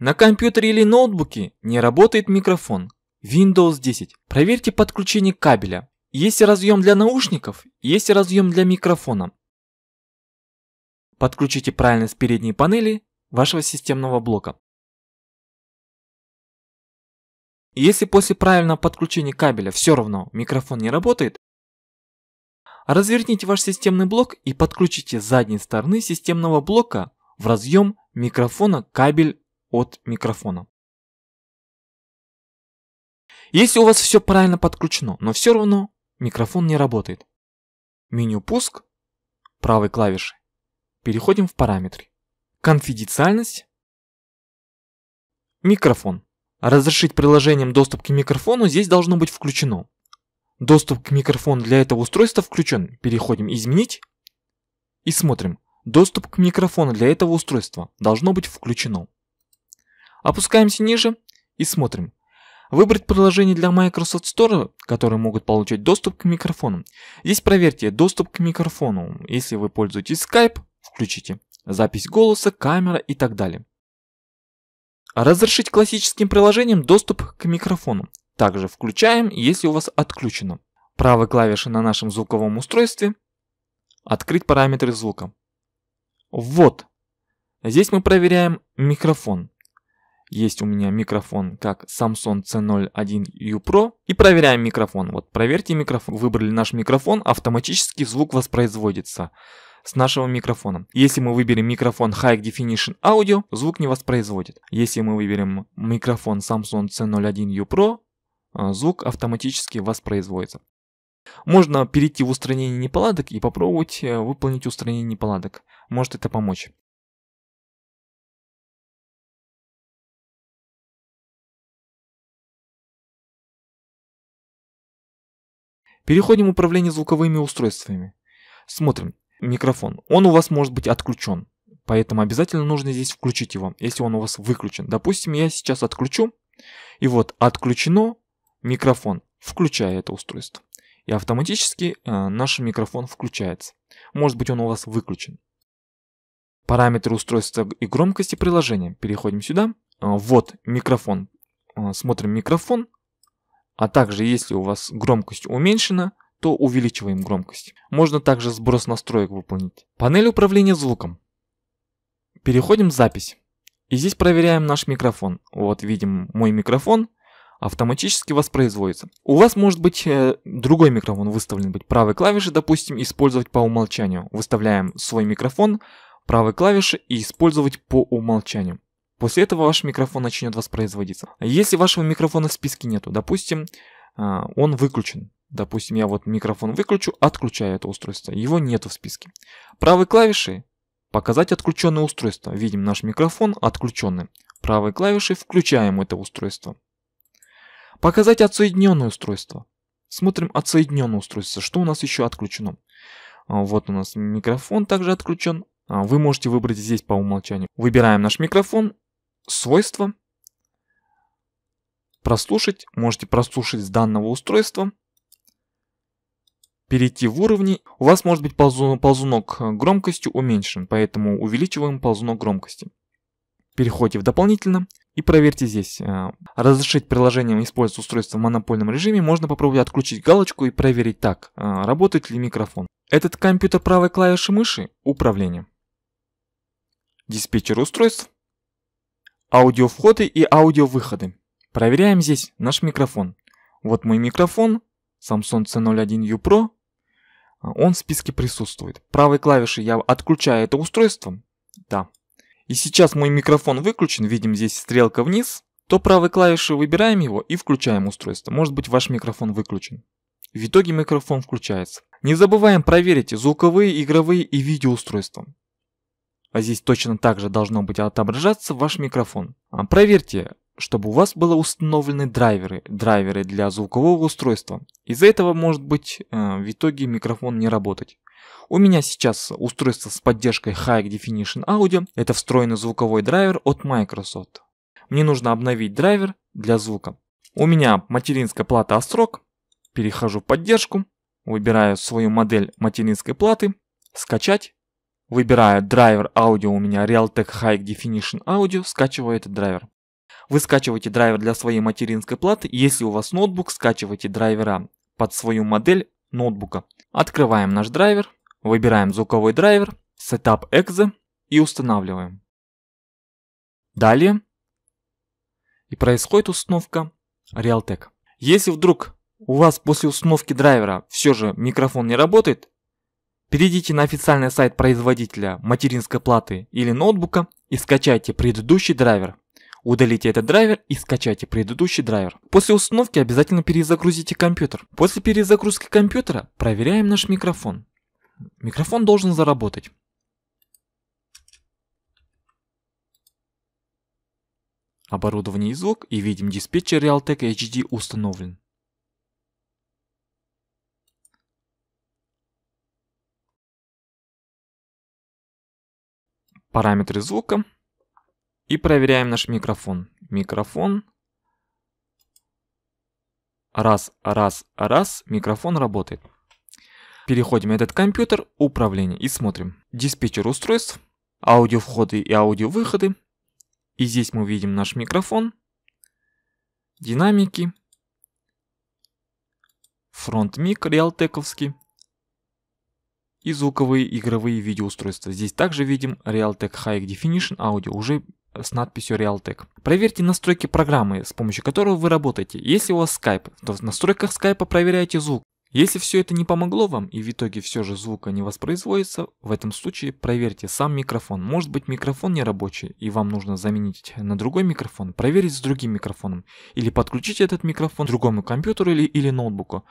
На компьютере или ноутбуке не работает микрофон. Windows 10. Проверьте подключение кабеля. Есть разъем для наушников, есть разъем для микрофона. Подключите правильно с передней панели вашего системного блока. Если после правильного подключения кабеля все равно микрофон не работает, разверните ваш системный блок и подключите с задней стороны системного блока в разъем микрофона кабель от микрофона. Если у вас все правильно подключено, но все равно микрофон не работает. Меню «Пуск» правой клавиши. Переходим в параметры. Конфиденциальность. Микрофон. Разрешить приложением доступ к микрофону здесь должно быть включено. Доступ к микрофону для этого устройства включен. Переходим «Изменить» и смотрим. Доступ к микрофону для этого устройства должно быть включено. Опускаемся ниже и смотрим. Выбрать приложение для Microsoft Store, которые могут получать доступ к микрофону. Здесь проверьте доступ к микрофону. Если вы пользуетесь Skype, включите. Запись голоса, камера и так далее. Разрешить классическим приложениям доступ к микрофону. Также включаем, если у вас отключено. Правой клавишей на нашем звуковом устройстве «Открыть параметры звука». Вот. Здесь мы проверяем микрофон. Есть у меня микрофон как Samsung C01U Pro. И проверяем микрофон. Вот проверьте микрофон. Выбрали наш микрофон, автоматически звук воспроизводится с нашего микрофона. Если мы выберем микрофон High Definition Audio, звук не воспроизводит. Если мы выберем микрофон Samsung C01U Pro, э, звук автоматически воспроизводится. Можно перейти в устранение неполадок и попробовать э, выполнить устранение неполадок. Может это помочь. Переходим к управлению звуковыми устройствами. Смотрим. Микрофон. Он у вас может быть отключен. Поэтому обязательно нужно здесь включить его, если он у вас выключен. Допустим, я сейчас отключу. И вот отключено микрофон, включая это устройство. И автоматически э, наш микрофон включается. Может быть он у вас выключен. Параметры устройства и громкости приложения. Переходим сюда. Э, вот микрофон. Э, смотрим микрофон. А также, если у вас громкость уменьшена, то увеличиваем громкость. Можно также сброс настроек выполнить. Панель управления звуком. Переходим в запись. И здесь проверяем наш микрофон. Вот видим мой микрофон, автоматически воспроизводится. У вас может быть э, другой микрофон выставлен, быть правой клавишей, допустим, использовать по умолчанию. Выставляем свой микрофон правой клавиши и использовать по умолчанию. После этого ваш микрофон начнет воспроизводиться. Если вашего микрофона в списке нету, допустим, а, он выключен. Допустим, я вот микрофон выключу, отключаю это устройство. Его нету в списке. Правой клавишей показать отключенное устройство. Видим наш микрофон отключенным. Правой клавишей включаем это устройство. Показать отсоединенное устройство. Смотрим отсоединенное устройство. Что у нас еще отключено? А, вот у нас микрофон также отключен. А, вы можете выбрать здесь по умолчанию. Выбираем наш микрофон свойства. Прослушать. Можете прослушать с данного устройства. Перейти в уровни. У вас может быть ползун, ползунок э, громкостью уменьшен, поэтому увеличиваем ползунок громкости. Переходите в дополнительно и проверьте здесь. Э, разрешить приложением использовать устройство в монопольном режиме можно попробовать отключить галочку и проверить так, э, работает ли микрофон. Этот компьютер правой клавиши мыши – управление. Диспетчер устройств – Аудиовходы и аудиовыходы. Проверяем здесь наш микрофон. Вот мой микрофон Samsung C01U Pro. А, он в списке присутствует. Правой клавишей я отключаю это устройство. Да. И сейчас мой микрофон выключен, видим здесь стрелка вниз, то правой клавишей выбираем его и включаем устройство. Может быть ваш микрофон выключен. В итоге микрофон включается. Не забываем проверить звуковые, игровые и видеоустройства. А здесь точно так же должно быть отображаться ваш микрофон. А, проверьте, чтобы у вас были установлены драйверы, драйверы для звукового устройства. Из-за этого может быть э, в итоге микрофон не работать. У меня сейчас устройство с поддержкой High Definition Audio, это встроенный звуковой драйвер от Microsoft. Мне нужно обновить драйвер для звука. У меня материнская плата Острог, перехожу в поддержку, выбираю свою модель материнской платы, скачать, Выбираю драйвер аудио у меня Realtek High Definition Audio, скачиваю этот драйвер. Вы скачиваете драйвер для своей материнской платы, если у вас ноутбук, скачивайте драйвера под свою модель ноутбука. Открываем наш драйвер, выбираем звуковой драйвер, Setup Exe и устанавливаем. Далее. И происходит установка Realtek. Если вдруг у вас после установки драйвера все же микрофон не работает, Перейдите на официальный сайт производителя материнской платы или ноутбука и скачайте предыдущий драйвер. Удалите этот драйвер и скачайте предыдущий драйвер. После установки обязательно перезагрузите компьютер. После перезагрузки компьютера проверяем наш микрофон. Микрофон должен заработать. Оборудование и звук и видим диспетчер Realtek HD установлен. параметры звука и проверяем наш микрофон. Микрофон. Раз, раз, раз. Микрофон работает. Переходим на этот компьютер, управление и смотрим. Диспетчер устройств, аудио входы и аудио выходы. И здесь мы видим наш микрофон, динамики, фронт мик реалтековский и звуковые, игровые видеоустройства. Здесь также видим Realtek High Definition Audio, уже э, с надписью Realtek. Проверьте настройки программы, с помощью которой вы работаете. Если у вас Skype, то в настройках Skype проверяйте звук. Если все это не помогло вам и в итоге все же звука не воспроизводится, в этом случае проверьте сам микрофон. Может быть микрофон не рабочий и вам нужно заменить на другой микрофон, проверить с другим микрофоном или подключить этот микрофон к другому компьютеру или, или ноутбуку.